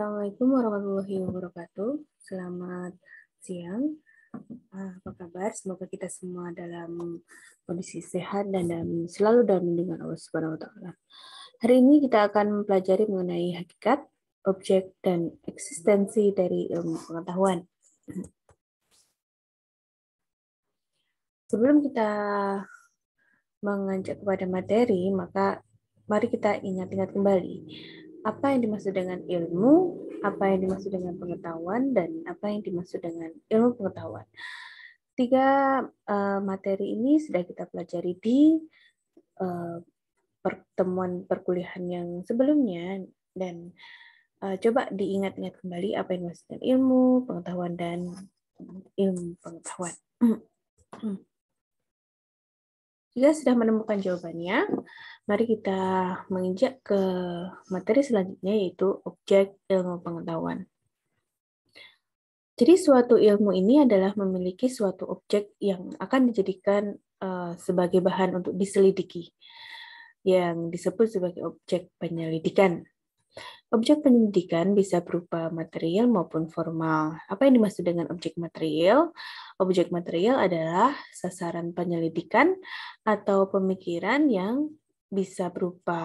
Assalamualaikum warahmatullahi wabarakatuh. Selamat siang. Ah, apa kabar? Semoga kita semua dalam kondisi sehat dan dalam, selalu dalam lindungan Allah Subhanahu wa taala. Hari ini kita akan mempelajari mengenai hakikat, objek dan eksistensi dari ilmu pengetahuan. Sebelum kita menganjak kepada materi, maka mari kita ingat-ingat kembali apa yang dimaksud dengan ilmu, apa yang dimaksud dengan pengetahuan, dan apa yang dimaksud dengan ilmu pengetahuan. Tiga uh, materi ini sudah kita pelajari di uh, pertemuan perkuliahan yang sebelumnya, dan uh, coba diingat-ingat kembali apa yang dimaksud dengan ilmu, pengetahuan, dan ilmu pengetahuan. Jika sudah menemukan jawabannya, mari kita menginjak ke materi selanjutnya yaitu objek ilmu pengetahuan. Jadi suatu ilmu ini adalah memiliki suatu objek yang akan dijadikan uh, sebagai bahan untuk diselidiki, yang disebut sebagai objek penyelidikan. Objek penyelidikan bisa berupa material maupun formal. Apa yang dimaksud dengan objek material? Objek material adalah sasaran penyelidikan atau pemikiran yang bisa berupa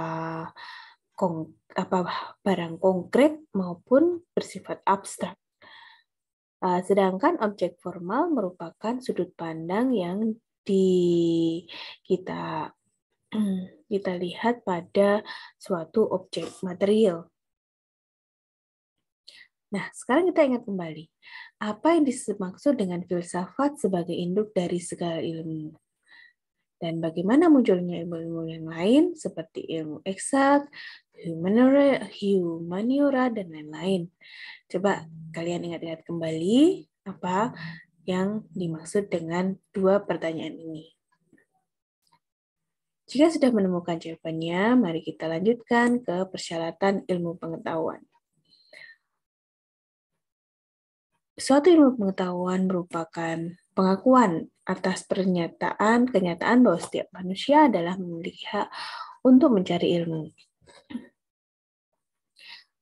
kong, apa, barang konkret maupun bersifat abstrak. Ah, sedangkan objek formal merupakan sudut pandang yang di kita kita lihat pada suatu objek material. Nah, sekarang kita ingat kembali. Apa yang dimaksud dengan filsafat sebagai induk dari segala ilmu? Dan bagaimana munculnya ilmu-ilmu yang lain seperti ilmu eksak, humaniora, dan lain-lain. Coba kalian ingat-ingat kembali apa yang dimaksud dengan dua pertanyaan ini. Jika sudah menemukan jawabannya, mari kita lanjutkan ke persyaratan ilmu pengetahuan. Suatu ilmu pengetahuan merupakan pengakuan atas pernyataan kenyataan bahwa setiap manusia adalah memiliki hak untuk mencari ilmu.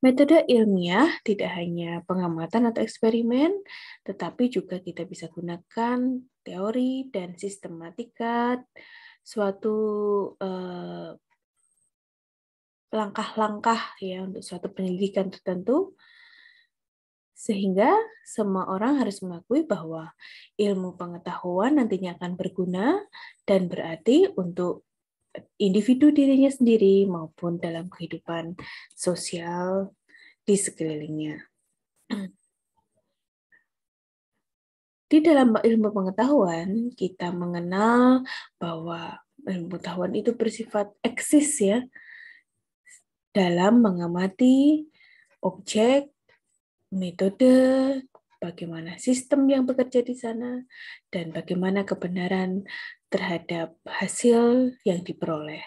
Metode ilmiah tidak hanya pengamatan atau eksperimen, tetapi juga kita bisa gunakan teori dan sistematika suatu langkah eh, langkah-langkah ya untuk suatu pendidikan tertentu sehingga semua orang harus mengakui bahwa ilmu pengetahuan nantinya akan berguna dan berarti untuk individu dirinya sendiri maupun dalam kehidupan sosial di sekelilingnya. Di dalam ilmu pengetahuan, kita mengenal bahwa ilmu pengetahuan itu bersifat eksis ya, dalam mengamati objek metode, bagaimana sistem yang bekerja di sana, dan bagaimana kebenaran terhadap hasil yang diperoleh.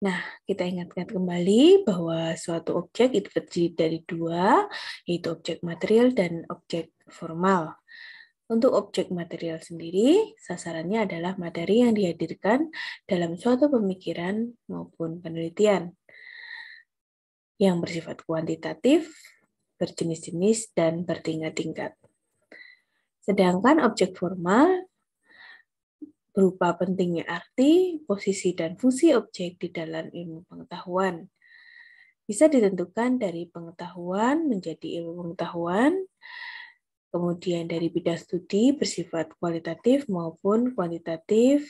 Nah, kita ingatkan kembali bahwa suatu objek itu terdiri dari dua, yaitu objek material dan objek formal. Untuk objek material sendiri, sasarannya adalah materi yang dihadirkan dalam suatu pemikiran maupun penelitian yang bersifat kuantitatif, berjenis-jenis, dan bertingkat-tingkat. Sedangkan objek formal berupa pentingnya arti, posisi, dan fungsi objek di dalam ilmu pengetahuan. Bisa ditentukan dari pengetahuan menjadi ilmu pengetahuan, Kemudian dari bidang studi bersifat kualitatif maupun kuantitatif.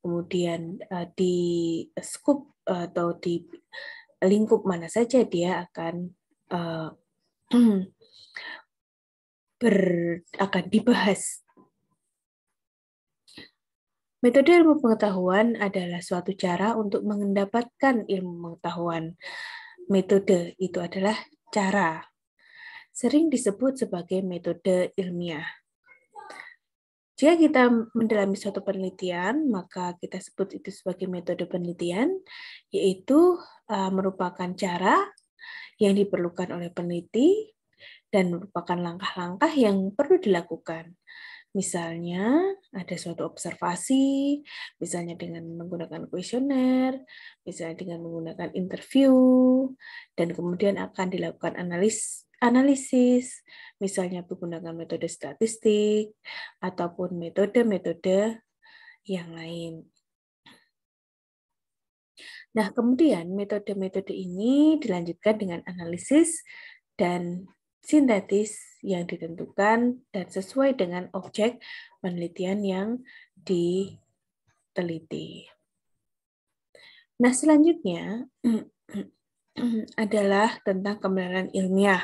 Kemudian eh, di skup atau di lingkup mana saja dia akan uh, ber, akan dibahas. Metode ilmu pengetahuan adalah suatu cara untuk mendapatkan ilmu pengetahuan. Metode itu adalah cara sering disebut sebagai metode ilmiah. Jika kita mendalami suatu penelitian, maka kita sebut itu sebagai metode penelitian, yaitu uh, merupakan cara yang diperlukan oleh peneliti dan merupakan langkah-langkah yang perlu dilakukan. Misalnya, ada suatu observasi, misalnya dengan menggunakan kuesioner, misalnya dengan menggunakan interview, dan kemudian akan dilakukan analis analisis, misalnya menggunakan metode statistik ataupun metode-metode yang lain. Nah, kemudian metode-metode ini dilanjutkan dengan analisis dan sintetis yang ditentukan dan sesuai dengan objek penelitian yang diteliti. Nah, selanjutnya adalah tentang kebenaran ilmiah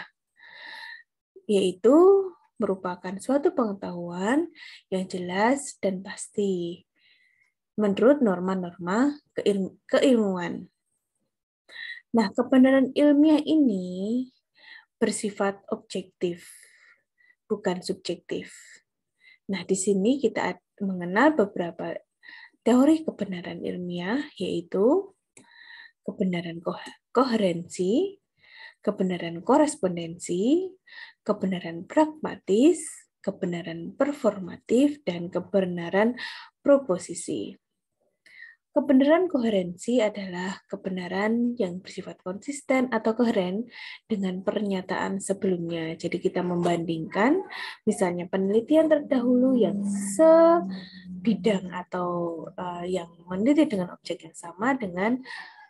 yaitu merupakan suatu pengetahuan yang jelas dan pasti menurut norma-norma keilmuan. Nah, kebenaran ilmiah ini bersifat objektif, bukan subjektif. Nah, di sini kita mengenal beberapa teori kebenaran ilmiah, yaitu kebenaran ko koherensi, kebenaran korespondensi, kebenaran pragmatis, kebenaran performatif, dan kebenaran proposisi. Kebenaran koherensi adalah kebenaran yang bersifat konsisten atau koheren dengan pernyataan sebelumnya. Jadi kita membandingkan misalnya penelitian terdahulu yang sebidang atau uh, yang meneliti dengan objek yang sama dengan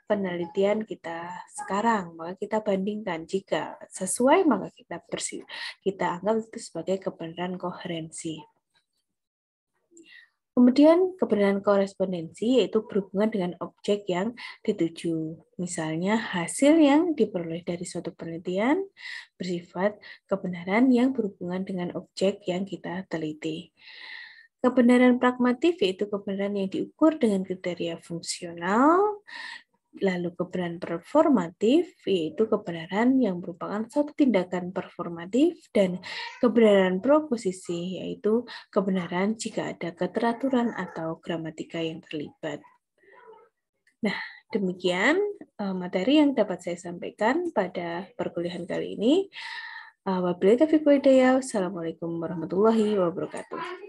penelitian kita sekarang, maka kita bandingkan jika sesuai maka kita bersih, kita anggap itu sebagai kebenaran koherensi. Kemudian kebenaran korespondensi yaitu berhubungan dengan objek yang dituju. Misalnya hasil yang diperoleh dari suatu penelitian bersifat kebenaran yang berhubungan dengan objek yang kita teliti. Kebenaran pragmatif yaitu kebenaran yang diukur dengan kriteria fungsional. Lalu kebenaran performatif yaitu kebenaran yang merupakan suatu tindakan performatif dan kebenaran proposisi yaitu kebenaran jika ada keteraturan atau gramatika yang terlibat. Nah, demikian eh, materi yang dapat saya sampaikan pada perkuliahan kali ini. Eh, wabillahi taufiq Assalamualaikum warahmatullahi wabarakatuh.